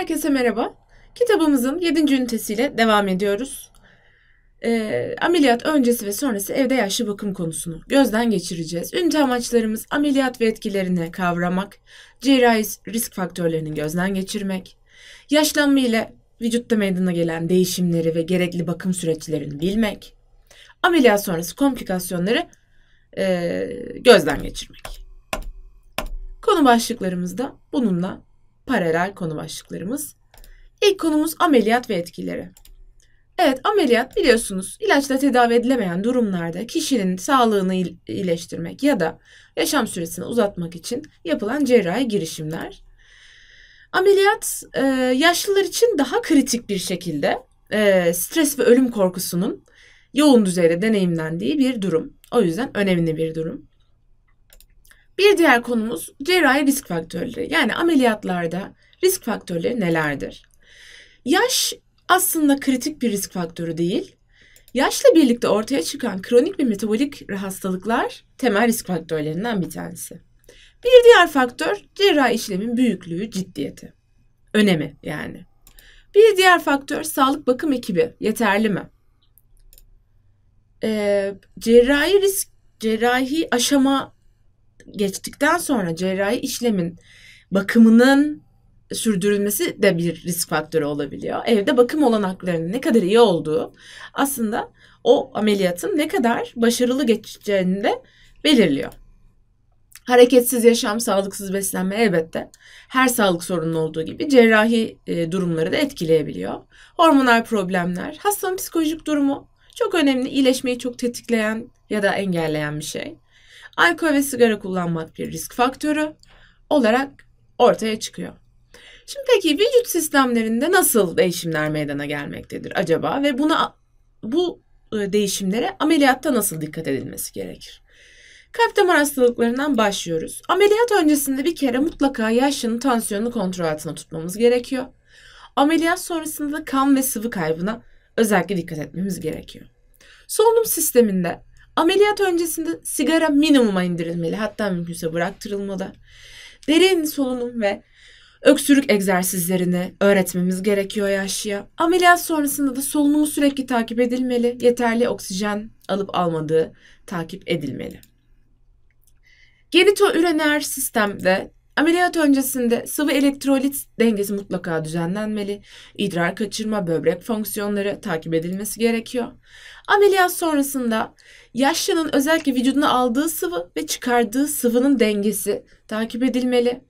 Herkese merhaba. Kitabımızın 7. ünitesiyle devam ediyoruz. E, ameliyat öncesi ve sonrası evde yaşlı bakım konusunu gözden geçireceğiz. Ünite amaçlarımız ameliyat ve etkilerini kavramak, cerrahi risk faktörlerini gözden geçirmek, yaşlanma ile vücutta meydana gelen değişimleri ve gerekli bakım süreçlerini bilmek, ameliyat sonrası komplikasyonları e, gözden geçirmek. Konu başlıklarımızda bununla paralel konu başlıklarımız. İlk konumuz ameliyat ve etkileri. Evet ameliyat biliyorsunuz ilaçla tedavi edilemeyen durumlarda kişinin sağlığını iyileştirmek ya da yaşam süresini uzatmak için yapılan cerrahi girişimler. Ameliyat e, yaşlılar için daha kritik bir şekilde e, stres ve ölüm korkusunun yoğun düzeyde deneyimlendiği bir durum. O yüzden önemli bir durum. Bir diğer konumuz cerrahi risk faktörleri. Yani ameliyatlarda risk faktörleri nelerdir? Yaş aslında kritik bir risk faktörü değil. Yaşla birlikte ortaya çıkan kronik ve metabolik hastalıklar temel risk faktörlerinden bir tanesi. Bir diğer faktör cerrahi işlemin büyüklüğü, ciddiyeti. Önemi yani. Bir diğer faktör sağlık bakım ekibi yeterli mi? Ee, cerrahi risk cerrahi aşama geçtikten sonra cerrahi işlemin bakımının sürdürülmesi de bir risk faktörü olabiliyor. Evde bakım olanaklarının ne kadar iyi olduğu aslında o ameliyatın ne kadar başarılı geçeceğini de belirliyor. Hareketsiz yaşam, sağlıksız beslenme elbette her sağlık sorunun olduğu gibi cerrahi e, durumları da etkileyebiliyor. Hormonal problemler, hastanın psikolojik durumu çok önemli, iyileşmeyi çok tetikleyen ya da engelleyen bir şey alkol ve sigara kullanmak bir risk faktörü olarak ortaya çıkıyor. Şimdi peki vücut sistemlerinde nasıl değişimler meydana gelmektedir acaba ve buna bu e, değişimlere ameliyatta nasıl dikkat edilmesi gerekir? Kalp damar hastalıklarından başlıyoruz. Ameliyat öncesinde bir kere mutlaka yaşını, tansiyonunu kontrol altına tutmamız gerekiyor. Ameliyat sonrasında kan ve sıvı kaybına özellikle dikkat etmemiz gerekiyor. Solunum sisteminde Ameliyat öncesinde sigara minimuma indirilmeli hatta mümkünse bıraktırılmalı. Derin solunum ve öksürük egzersizlerini öğretmemiz gerekiyor yaşlıya. Ameliyat sonrasında da solunumu sürekli takip edilmeli. Yeterli oksijen alıp almadığı takip edilmeli. Genito ürener sistemde Ameliyat öncesinde sıvı elektrolit dengesi mutlaka düzenlenmeli. İdrar kaçırma, böbrek fonksiyonları takip edilmesi gerekiyor. Ameliyat sonrasında yaşlının özellikle vücuduna aldığı sıvı ve çıkardığı sıvının dengesi takip edilmeli.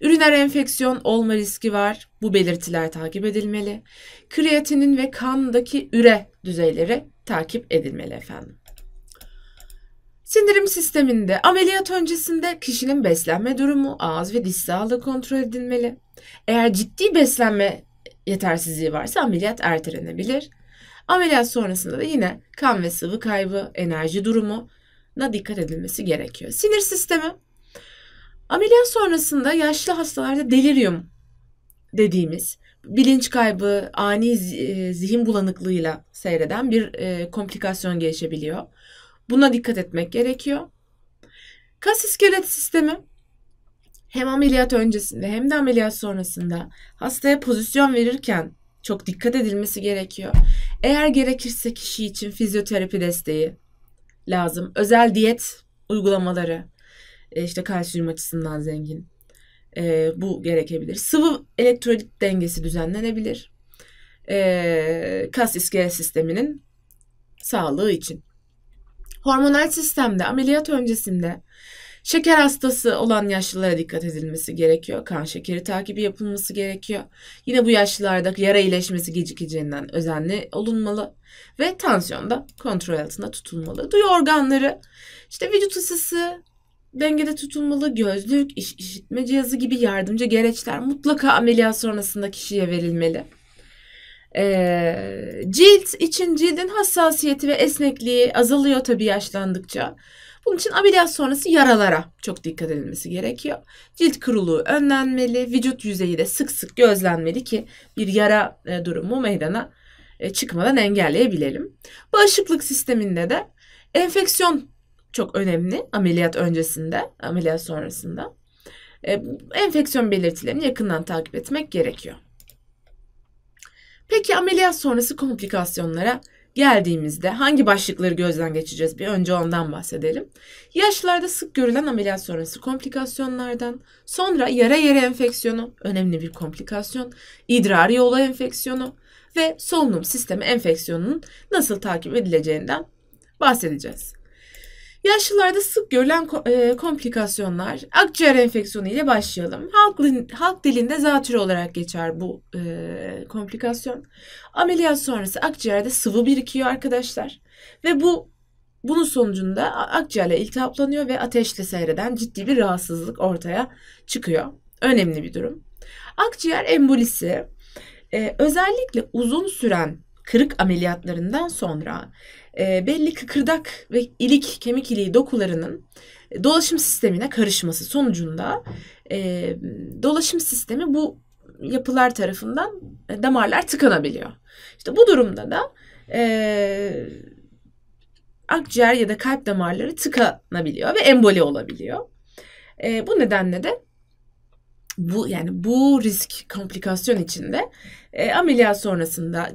Üriner enfeksiyon olma riski var. Bu belirtiler takip edilmeli. Kreatinin ve kandaki üre düzeyleri takip edilmeli efendim. Sindirim sisteminde ameliyat öncesinde kişinin beslenme durumu, ağız ve diş sağlığı kontrol edilmeli. Eğer ciddi beslenme yetersizliği varsa ameliyat ertelenebilir. Ameliyat sonrasında da yine kan ve sıvı kaybı, enerji durumu na dikkat edilmesi gerekiyor. Sinir sistemi. Ameliyat sonrasında yaşlı hastalarda delirium dediğimiz bilinç kaybı, ani e, zihin bulanıklığıyla seyreden bir e, komplikasyon gelişebiliyor. Buna dikkat etmek gerekiyor. Kas iskelet sistemi hem ameliyat öncesinde hem de ameliyat sonrasında hastaya pozisyon verirken çok dikkat edilmesi gerekiyor. Eğer gerekirse kişi için fizyoterapi desteği lazım. Özel diyet uygulamaları e, işte kalsiyum açısından zengin. E, bu gerekebilir. Sıvı elektrolit dengesi düzenlenebilir. E, kas iskelet sisteminin sağlığı için. Hormonal sistemde ameliyat öncesinde şeker hastası olan yaşlılara dikkat edilmesi gerekiyor. Kan şekeri takibi yapılması gerekiyor. Yine bu yaşlılarda yara iyileşmesi gecikeceğinden özenli olunmalı ve tansiyonda kontrol altında tutulmalı. Duyu organları işte vücut ısısı, dengede tutulmalı, gözlük, iş, işitme cihazı gibi yardımcı gereçler mutlaka ameliyat sonrasında kişiye verilmeli. Ee, cilt için cildin hassasiyeti ve esnekliği azalıyor tabii yaşlandıkça. Bunun için ameliyat sonrası yaralara çok dikkat edilmesi gerekiyor. Cilt kuruluğu önlenmeli, vücut yüzeyi de sık sık gözlenmeli ki bir yara e, durumu meydana e, çıkmadan engelleyebilelim. Bağışıklık sisteminde de enfeksiyon çok önemli ameliyat öncesinde, ameliyat sonrasında. E, enfeksiyon belirtilerini yakından takip etmek gerekiyor. Peki ameliyat sonrası komplikasyonlara geldiğimizde hangi başlıkları gözden geçeceğiz? Bir önce ondan bahsedelim. Yaşlarda sık görülen ameliyat sonrası komplikasyonlardan, sonra yara yere enfeksiyonu, önemli bir komplikasyon, idrar yolu enfeksiyonu ve solunum sistemi enfeksiyonunun nasıl takip edileceğinden bahsedeceğiz. Yaşlılarda sık görülen e, komplikasyonlar akciğer enfeksiyonu ile başlayalım. Halk, halk dilinde zatürre olarak geçer bu e, komplikasyon. Ameliyat sonrası akciğerde sıvı birikiyor arkadaşlar. Ve bu bunun sonucunda akciğerle iltihaplanıyor ve ateşle seyreden ciddi bir rahatsızlık ortaya çıkıyor. Önemli bir durum. Akciğer embolisi e, özellikle uzun süren kırık ameliyatlarından sonra e, belli kıkırdak ve ilik kemik iliği dokularının e, dolaşım sistemine karışması sonucunda e, dolaşım sistemi bu yapılar tarafından e, damarlar tıkanabiliyor. İşte bu durumda da e, akciğer ya da kalp damarları tıkanabiliyor ve emboli olabiliyor. E, bu nedenle de bu yani bu risk komplikasyon içinde e, ameliyat sonrasında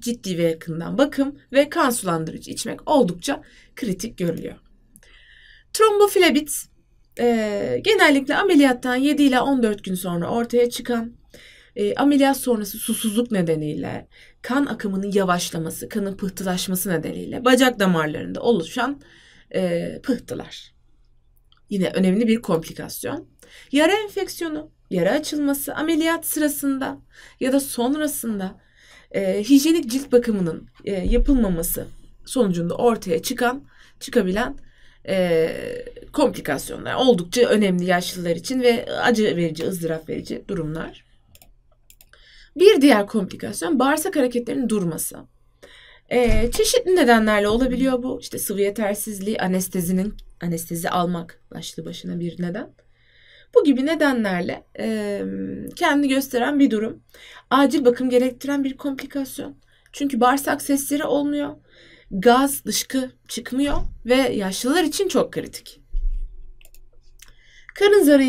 ciddi ve yakından bakım ve kan sulandırıcı içmek oldukça kritik görülüyor. Trombofilabit e, genellikle ameliyattan 7 ile 14 gün sonra ortaya çıkan e, ameliyat sonrası susuzluk nedeniyle, kan akımının yavaşlaması, kanın pıhtılaşması nedeniyle bacak damarlarında oluşan e, pıhtılar. Yine önemli bir komplikasyon. Yara enfeksiyonu, yara açılması ameliyat sırasında ya da sonrasında e, hijyenik cilt bakımının e, yapılmaması sonucunda ortaya çıkan, çıkabilen e, komplikasyonlar oldukça önemli yaşlılar için ve acı verici, ızdırap verici durumlar. Bir diğer komplikasyon bağırsak hareketlerinin durması. E, çeşitli nedenlerle olabiliyor bu. İşte sıvı yetersizliği, anestezinin anestezi almak başlı başına bir neden. Bu gibi nedenlerle e, kendini gösteren bir durum. Acil bakım gerektiren bir komplikasyon. Çünkü bağırsak sesleri olmuyor. Gaz, dışkı çıkmıyor ve yaşlılar için çok kritik. Karın zarı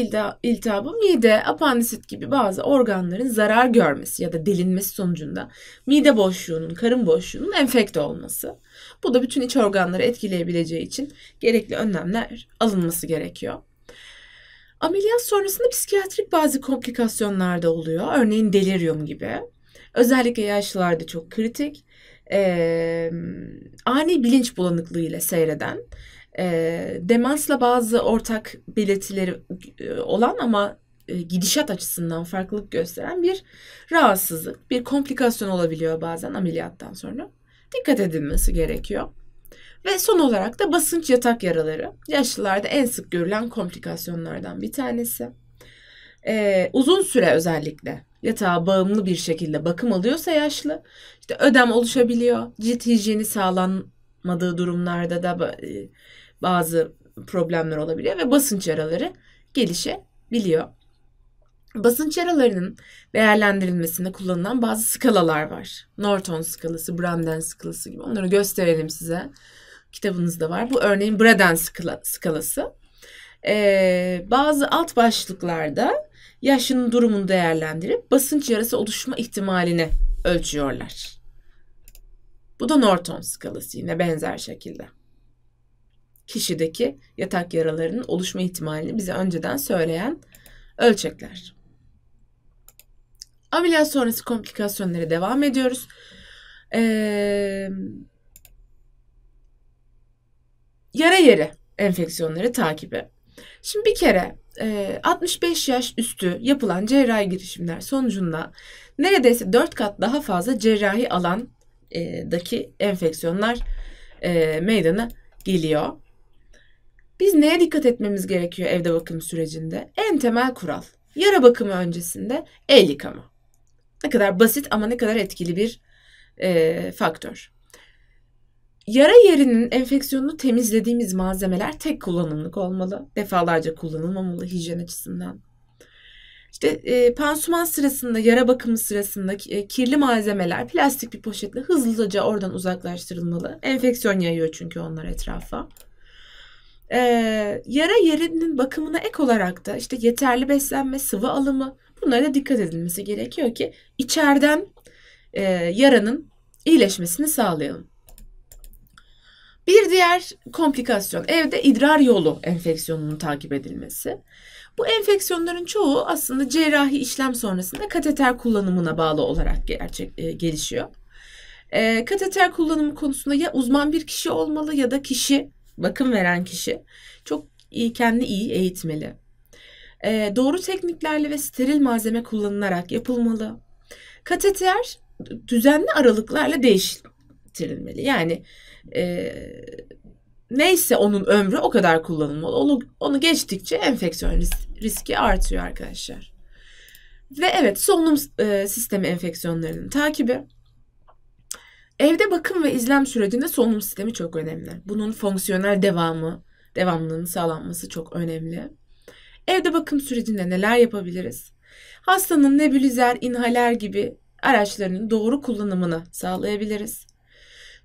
iltihabı mide, apandisit gibi bazı organların zarar görmesi ya da delinmesi sonucunda mide boşluğunun, karın boşluğunun enfekte olması. Bu da bütün iç organları etkileyebileceği için gerekli önlemler alınması gerekiyor. Ameliyat sonrasında psikiyatrik bazı komplikasyonlar da oluyor. Örneğin deliryum gibi. Özellikle yaşlılarda çok kritik. Ee, ani bilinç bulanıklığı ile seyreden e, demansla bazı ortak belirtileri olan ama gidişat açısından farklılık gösteren bir rahatsızlık, bir komplikasyon olabiliyor bazen ameliyattan sonra. Dikkat edilmesi gerekiyor. Ve son olarak da basınç yatak yaraları. Yaşlılarda en sık görülen komplikasyonlardan bir tanesi. Ee, uzun süre özellikle yatağa bağımlı bir şekilde bakım alıyorsa yaşlı işte ödem oluşabiliyor. Cilt hijyeni sağlanmadığı durumlarda da e, bazı problemler olabiliyor ve basınç yaraları gelişebiliyor. Basınç yaralarının değerlendirilmesinde kullanılan bazı skalalar var. Norton skalası, Branden skalası gibi. Onları gösterelim size kitabınızda var. Bu örneğin Braden skalası. Ee, bazı alt başlıklarda yaşının durumunu değerlendirip basınç yarası oluşma ihtimalini ölçüyorlar. Bu da Norton skalası yine benzer şekilde. Kişideki yatak yaralarının oluşma ihtimalini bize önceden söyleyen ölçekler. Ameliyat sonrası komplikasyonlara devam ediyoruz. Ee, yara yeri enfeksiyonları takibi. Şimdi bir kere 65 e, yaş üstü yapılan cerrahi girişimler sonucunda neredeyse 4 kat daha fazla cerrahi alandaki e, enfeksiyonlar e, meydana geliyor. Biz neye dikkat etmemiz gerekiyor evde bakım sürecinde? En temel kural. Yara bakımı öncesinde el yıkama. Ne kadar basit ama ne kadar etkili bir faktör. Yara yerinin enfeksiyonunu temizlediğimiz malzemeler tek kullanımlık olmalı. Defalarca kullanılmamalı hijyen açısından. İşte e, pansuman sırasında, yara bakımı sırasında e, kirli malzemeler plastik bir poşetle hızlıca oradan uzaklaştırılmalı. Enfeksiyon yayıyor çünkü onlar etrafa. E, yara yerinin bakımına ek olarak da işte yeterli beslenme, sıvı alımı bunlara da dikkat edilmesi gerekiyor ki içeriden e, yaranın iyileşmesini sağlayalım. Bir diğer komplikasyon evde idrar yolu enfeksiyonunun takip edilmesi. Bu enfeksiyonların çoğu aslında cerrahi işlem sonrasında kateter kullanımına bağlı olarak gerçek e, gelişiyor. E, kateter kullanımı konusunda ya uzman bir kişi olmalı ya da kişi bakım veren kişi çok iyi kendini iyi eğitmeli. E, doğru tekniklerle ve steril malzeme kullanılarak yapılmalı. Kateter düzenli aralıklarla değiş, bitirilmeli. Yani e, neyse onun ömrü o kadar kullanılmalı. Onu, onu geçtikçe enfeksiyon risk, riski artıyor arkadaşlar. Ve evet solunum e, sistemi enfeksiyonlarının takibi. Evde bakım ve izlem sürecinde solunum sistemi çok önemli. Bunun fonksiyonel devamı, devamlılığının sağlanması çok önemli. Evde bakım sürecinde neler yapabiliriz? Hastanın nebulizer, inhaler gibi araçlarının doğru kullanımını sağlayabiliriz.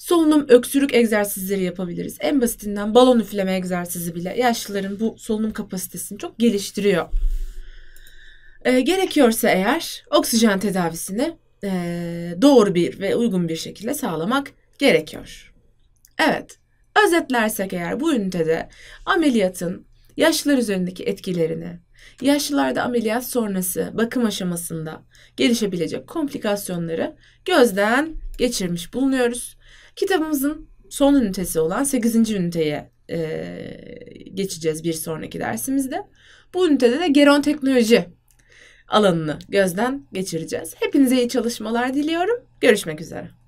Solunum öksürük egzersizleri yapabiliriz. En basitinden balon üfleme egzersizi bile yaşlıların bu solunum kapasitesini çok geliştiriyor. E, gerekiyorsa eğer oksijen tedavisini e, doğru bir ve uygun bir şekilde sağlamak gerekiyor. Evet, özetlersek eğer bu ünitede ameliyatın yaşlılar üzerindeki etkilerini, yaşlılarda ameliyat sonrası bakım aşamasında gelişebilecek komplikasyonları gözden geçirmiş bulunuyoruz. Kitabımızın son ünitesi olan 8. üniteye e, geçeceğiz bir sonraki dersimizde. Bu ünitede de geron teknoloji alanını gözden geçireceğiz. Hepinize iyi çalışmalar diliyorum. Görüşmek üzere.